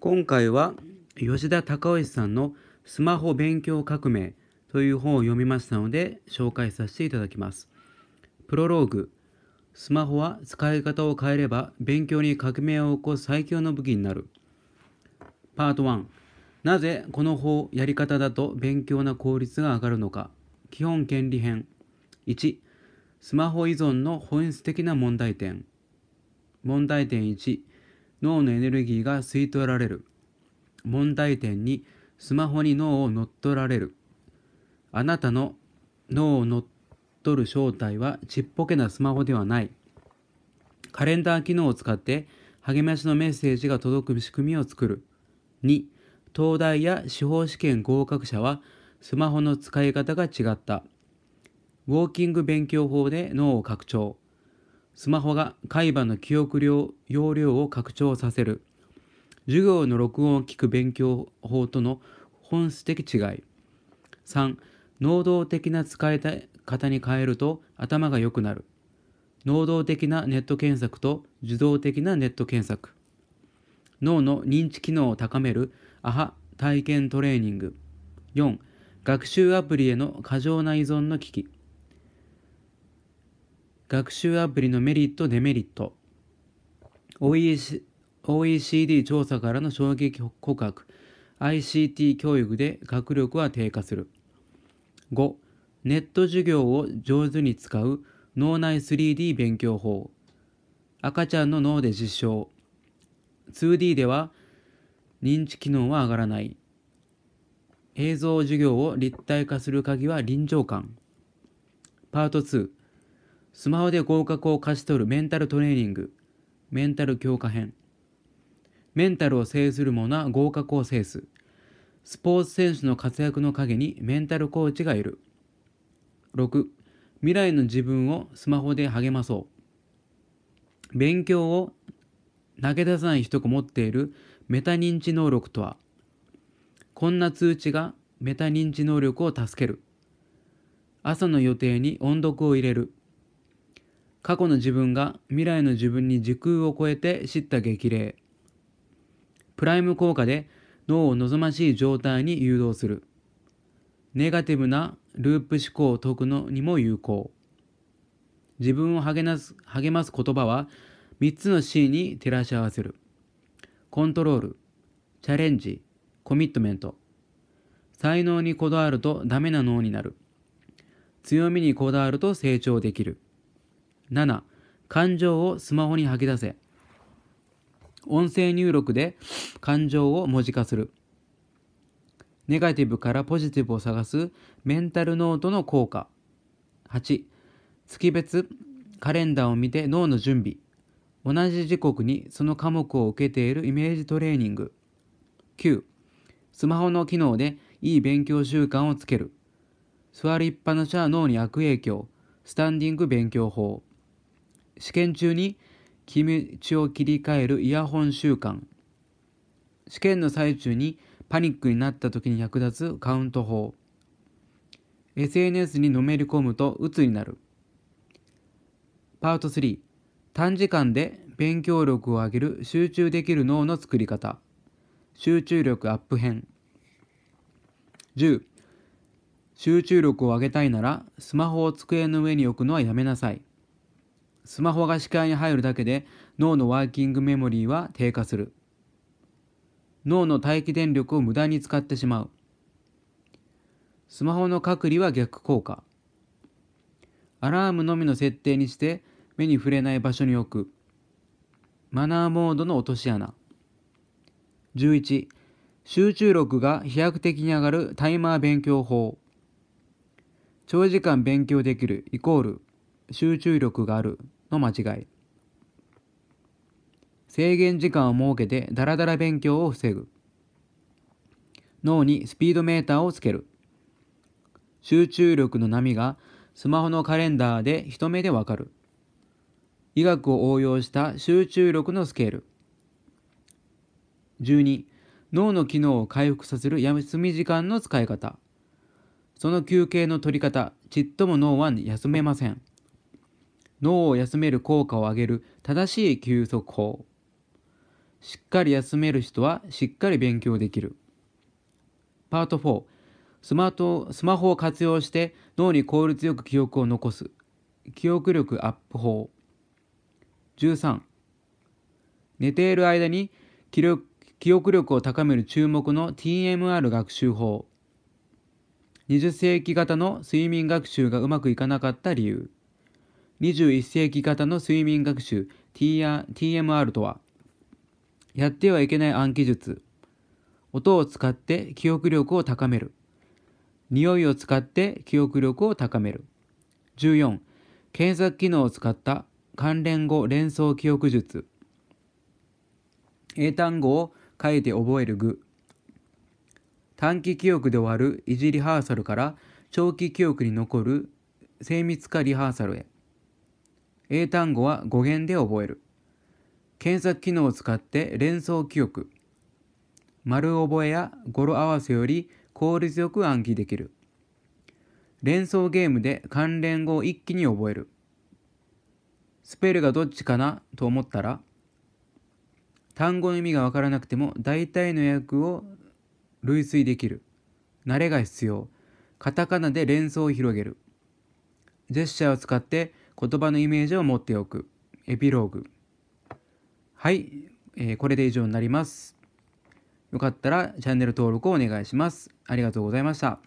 今回は吉田隆義さんのスマホ勉強革命という本を読みましたので紹介させていただきます。プロローグスマホは使い方を変えれば勉強に革命を起こす最強の武器になる。パート1なぜこの方やり方だと勉強の効率が上がるのか基本権利編1スマホ依存の本質的な問題点問題点1脳のエネルギーが吸い取られる問題点にスマホに脳を乗っ取られるあなたの脳を乗っ取る正体はちっぽけなスマホではないカレンダー機能を使って励ましのメッセージが届く仕組みを作る2東大や司法試験合格者はスマホの使い方が違ったウォーキング勉強法で脳を拡張スマホが海馬の記憶量容量を拡張させる授業の録音を聞く勉強法との本質的違い3能動的な使い方に変えると頭が良くなる能動的なネット検索と受動的なネット検索脳の認知機能を高めるアハ体験トレーニング4学習アプリへの過剰な依存の危機学習アプリのメリット・デメリット OEC d 調査からの衝撃告白 ICT 教育で学力は低下する5ネット授業を上手に使う脳内 3D 勉強法赤ちゃんの脳で実証 2D では認知機能は上がらない映像授業を立体化する鍵は臨場感パート2スマホで合格を勝ち取るメンタルトレーニング、メンタル強化編。メンタルを制する者は合格を制す。スポーツ選手の活躍の陰にメンタルコーチがいる。6. 未来の自分をスマホで励まそう。勉強を投げ出さない人が持っているメタ認知能力とはこんな通知がメタ認知能力を助ける。朝の予定に音読を入れる。過去の自分が未来の自分に時空を超えて知った激励プライム効果で脳を望ましい状態に誘導するネガティブなループ思考を解くのにも有効自分を励ます励ます言葉は3つの C に照らし合わせるコントロールチャレンジコミットメント才能にこだわるとダメな脳になる強みにこだわると成長できる7感情をスマホに吐き出せ音声入力で感情を文字化するネガティブからポジティブを探すメンタルノートの効果8月別カレンダーを見て脳の準備同じ時刻にその科目を受けているイメージトレーニング9スマホの機能でいい勉強習慣をつける座りっぱなしは脳に悪影響スタンディング勉強法試験中に気持ちを切り替えるイヤホン習慣試験の最中にパニックになった時に役立つカウント法 SNS にのめり込むと鬱になるパート3短時間で勉強力を上げる集中できる脳の作り方集中力アップ編10集中力を上げたいならスマホを机の上に置くのはやめなさいスマホが視界に入るだけで脳のワーキングメモリーは低下する脳の待機電力を無駄に使ってしまうスマホの隔離は逆効果アラームのみの設定にして目に触れない場所に置くマナーモードの落とし穴11集中力が飛躍的に上がるタイマー勉強法長時間勉強できるイコール集中力があるの間違い制限時間を設けてダラダラ勉強を防ぐ脳にスピードメーターをつける集中力の波がスマホのカレンダーで一目でわかる医学を応用した集中力のスケール12脳の機能を回復させる休み時間の使い方その休憩の取り方ちっとも脳は休めません脳を休める効果を上げる正しい休息法しっかり休める人はしっかり勉強できるパート4スマートスマホを活用して脳に効率よく記憶を残す記憶力アップ法13寝ている間に記記憶力を高める注目の TMR 学習法20世紀型の睡眠学習がうまくいかなかった理由21世紀型の睡眠学習 TMR とはやってはいけない暗記術音を使って記憶力を高める匂いを使って記憶力を高める14検索機能を使った関連語連想記憶術英単語を書いて覚える具短期記憶で終わる維持リハーサルから長期記憶に残る精密化リハーサルへ英単語は語源で覚える。検索機能を使って連想記憶。丸覚えや語呂合わせより効率よく暗記できる。連想ゲームで関連語を一気に覚える。スペルがどっちかなと思ったら、単語の意味がわからなくても大体の訳を類推できる。慣れが必要。カタカナで連想を広げる。ジェスチャーを使って言葉のイメージを持っておくエピローグはい、えー、これで以上になりますよかったらチャンネル登録をお願いしますありがとうございました